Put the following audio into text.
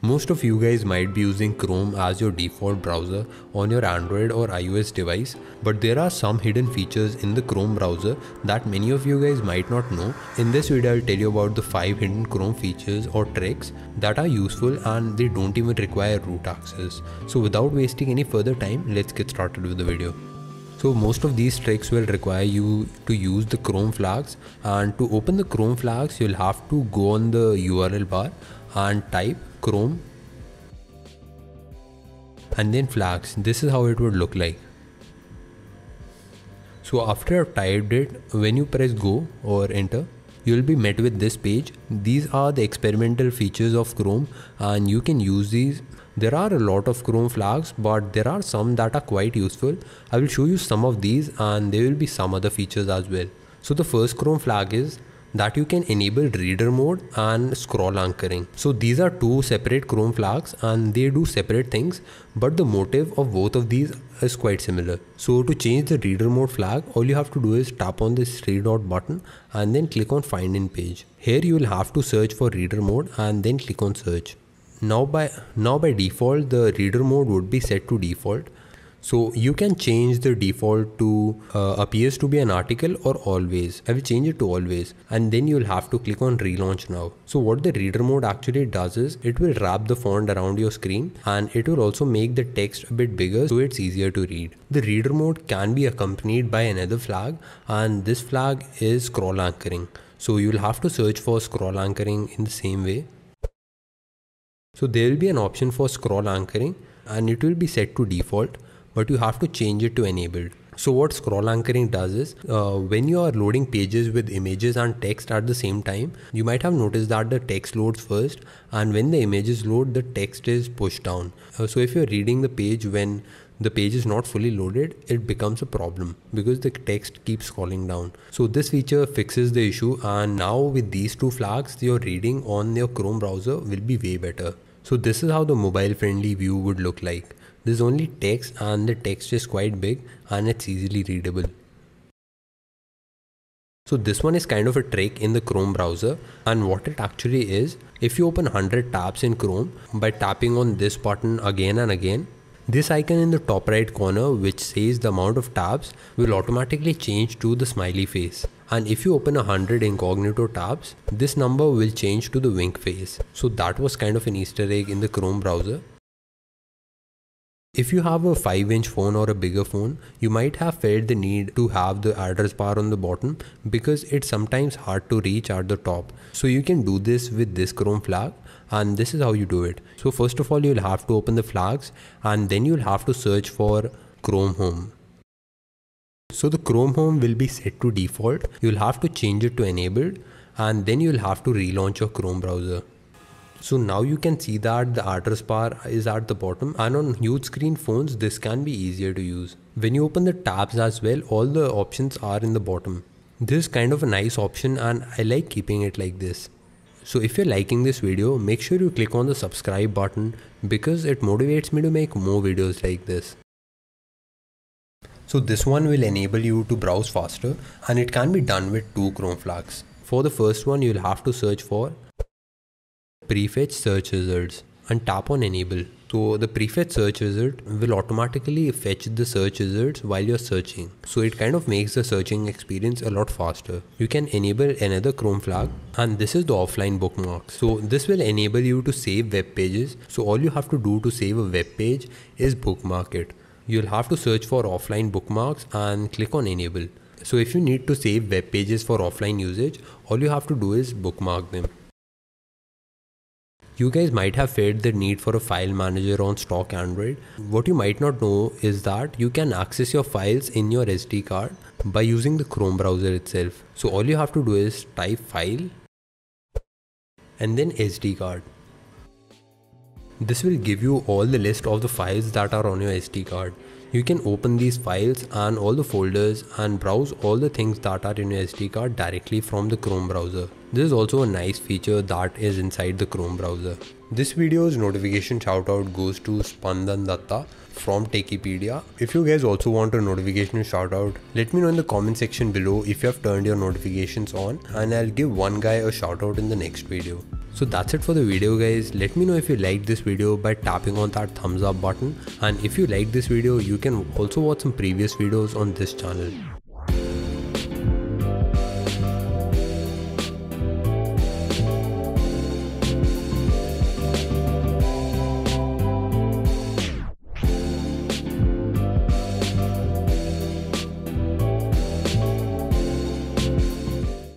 Most of you guys might be using Chrome as your default browser on your Android or iOS device, but there are some hidden features in the Chrome browser that many of you guys might not know. In this video, I'll tell you about the 5 hidden Chrome features or tricks that are useful and they don't even require root access. So without wasting any further time, let's get started with the video. So most of these tricks will require you to use the Chrome flags and to open the Chrome flags, you'll have to go on the URL bar and type chrome and then flags this is how it would look like so after I've typed it when you press go or enter you'll be met with this page these are the experimental features of chrome and you can use these there are a lot of chrome flags but there are some that are quite useful I will show you some of these and there will be some other features as well so the first chrome flag is that you can enable reader mode and scroll anchoring. So these are two separate chrome flags and they do separate things but the motive of both of these is quite similar. So to change the reader mode flag all you have to do is tap on this three dot button and then click on find in page. Here you will have to search for reader mode and then click on search. Now by, now by default the reader mode would be set to default so you can change the default to uh, appears to be an article or always. I will change it to always and then you'll have to click on relaunch now. So what the reader mode actually does is it will wrap the font around your screen and it will also make the text a bit bigger so it's easier to read. The reader mode can be accompanied by another flag and this flag is scroll anchoring. So you'll have to search for scroll anchoring in the same way. So there will be an option for scroll anchoring and it will be set to default but you have to change it to enabled. So what scroll anchoring does is uh, when you are loading pages with images and text at the same time, you might have noticed that the text loads first and when the images load, the text is pushed down. Uh, so if you're reading the page when the page is not fully loaded, it becomes a problem because the text keeps scrolling down. So this feature fixes the issue and now with these two flags, your reading on your Chrome browser will be way better. So this is how the mobile friendly view would look like is only text and the text is quite big and it's easily readable. So this one is kind of a trick in the Chrome browser and what it actually is, if you open 100 tabs in Chrome by tapping on this button again and again, this icon in the top right corner which says the amount of tabs will automatically change to the smiley face. And if you open 100 incognito tabs, this number will change to the wink face. So that was kind of an easter egg in the Chrome browser. If you have a 5 inch phone or a bigger phone, you might have felt the need to have the address bar on the bottom because it's sometimes hard to reach at the top. So you can do this with this chrome flag and this is how you do it. So first of all you'll have to open the flags and then you'll have to search for chrome home. So the chrome home will be set to default. You'll have to change it to enabled and then you'll have to relaunch your chrome browser. So now you can see that the address bar is at the bottom and on huge screen phones this can be easier to use. When you open the tabs as well all the options are in the bottom. This is kind of a nice option and I like keeping it like this. So if you're liking this video make sure you click on the subscribe button because it motivates me to make more videos like this. So this one will enable you to browse faster and it can be done with two Chrome flags. For the first one you'll have to search for prefetch search results and tap on enable. So the prefetch search result will automatically fetch the search results while you're searching. So it kind of makes the searching experience a lot faster. You can enable another Chrome flag and this is the offline bookmark. So this will enable you to save web pages. So all you have to do to save a web page is bookmark it. You'll have to search for offline bookmarks and click on enable. So if you need to save web pages for offline usage, all you have to do is bookmark them. You guys might have felt the need for a file manager on stock Android. What you might not know is that you can access your files in your SD card by using the Chrome browser itself. So all you have to do is type file and then SD card. This will give you all the list of the files that are on your SD card. You can open these files and all the folders and browse all the things that are in your SD card directly from the Chrome browser. This is also a nice feature that is inside the Chrome browser. This video's notification shoutout goes to Spandan Datta from Techipedia. If you guys also want a notification shoutout, let me know in the comment section below if you have turned your notifications on and I'll give one guy a shoutout in the next video. So that's it for the video guys. Let me know if you liked this video by tapping on that thumbs up button and if you liked this video you can also watch some previous videos on this channel.